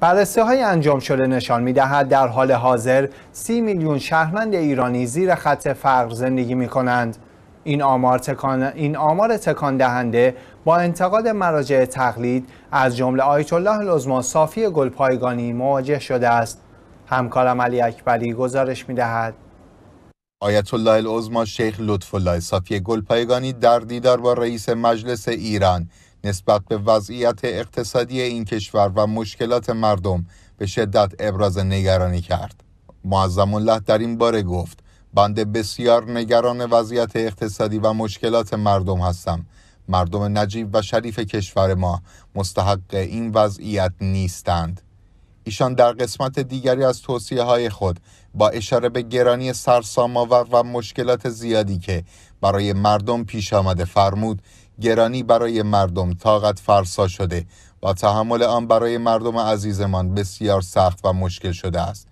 بررسی های انجام شده نشان می دهد در حال حاضر سی میلیون شهروند ایرانی زیر خط فقر زندگی می کنند. این آمار تکان, این آمار تکان دهنده با انتقاد مراجع تقلید از جمله آیت الله لزما صافی گلپایگانی مواجه شده است. همکارم علی اکبری گزارش می دهد. آیت الله العظما شیخ لطف الله صافی گلپایگانی در دیدار با رئیس مجلس ایران نسبت به وضعیت اقتصادی این کشور و مشکلات مردم به شدت ابراز نگرانی کرد معظم الله در این باره گفت بنده بسیار نگران وضعیت اقتصادی و مشکلات مردم هستم مردم نجیب و شریف کشور ما مستحق این وضعیت نیستند ایشان در قسمت دیگری از توصیه های خود با اشاره به گرانی سرسام و مشکلات زیادی که برای مردم پیش آمده فرمود گرانی برای مردم طاقت فرسا شده و تحمل آن برای مردم عزیزمان بسیار سخت و مشکل شده است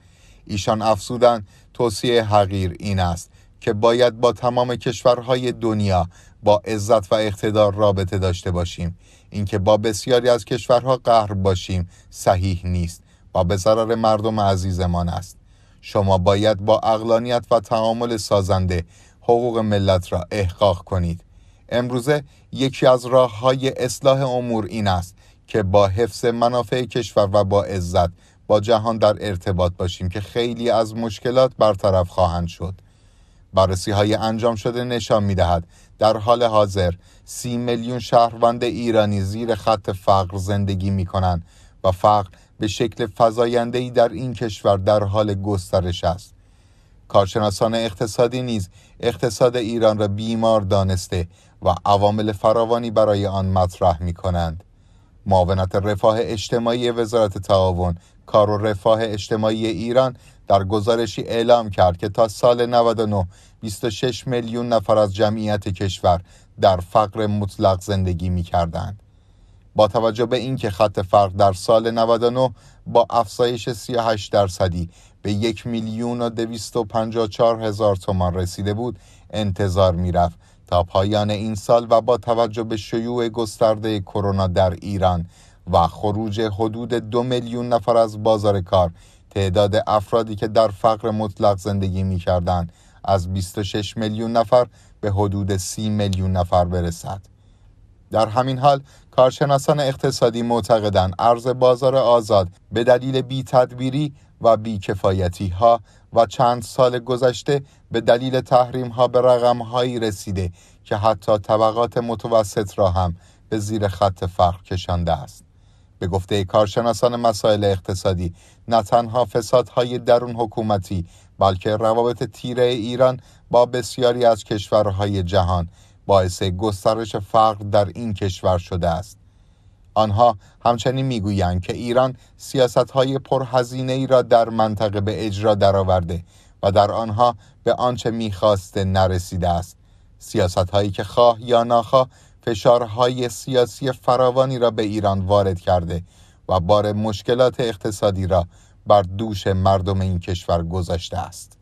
ایشان افسودن توصیه حقیر این است که باید با تمام کشورهای دنیا با عزت و اقتدار رابطه داشته باشیم اینکه با بسیاری از کشورها قهر باشیم صحیح نیست و به ضرر مردم عزیزمان است شما باید با اقلانیت و تعامل سازنده حقوق ملت را احقاق کنید امروزه یکی از راه های اصلاح امور این است که با حفظ منافع کشور و با عزت با جهان در ارتباط باشیم که خیلی از مشکلات برطرف خواهند شد بررسی های انجام شده نشان می دهد در حال حاضر سی میلیون شهروند ایرانی زیر خط فقر زندگی می کنند و فقر به شکل فضاینده در این کشور در حال گسترش است کارشناسان اقتصادی نیز اقتصاد ایران را بیمار دانسته و عوامل فراوانی برای آن مطرح می کنند. معاونت رفاه اجتماعی وزارت تعاون کار و رفاه اجتماعی ایران در گزارشی اعلام کرد که تا سال 99 26 میلیون نفر از جمعیت کشور در فقر مطلق زندگی می کردند. با توجه به اینکه خط فرق در سال 99 با افزایش 38 درصدی به یک میلیون و 254 هزار تومان رسیده بود انتظار میرفت تا پایان این سال و با توجه به شیوع گسترده کرونا در ایران و خروج حدود دو میلیون نفر از بازار کار تعداد افرادی که در فقر مطلق زندگی می از 26 میلیون نفر به حدود 30 میلیون نفر برسد. در همین حال کارشناسان اقتصادی معتقدند ارز بازار آزاد به دلیل بی تدبیری و کفایتی ها و چند سال گذشته به دلیل تحریم ها به رقم هایی رسیده که حتی طبقات متوسط را هم به زیر خط فقر کشانده است. به گفته کارشناسان مسائل اقتصادی نه تنها فسادهای درون حکومتی بلکه روابط تیره ایران با بسیاری از کشورهای جهان باعث گسترش فقر در این کشور شده است آنها همچنین میگویند که ایران های پرهزینه ای را در منطقه به اجرا درآورده و در آنها به آنچه میخواسته نرسیده است سیاست هایی که خواه یا ناخواه فشارهای سیاسی فراوانی را به ایران وارد کرده و بار مشکلات اقتصادی را بر دوش مردم این کشور گذاشته است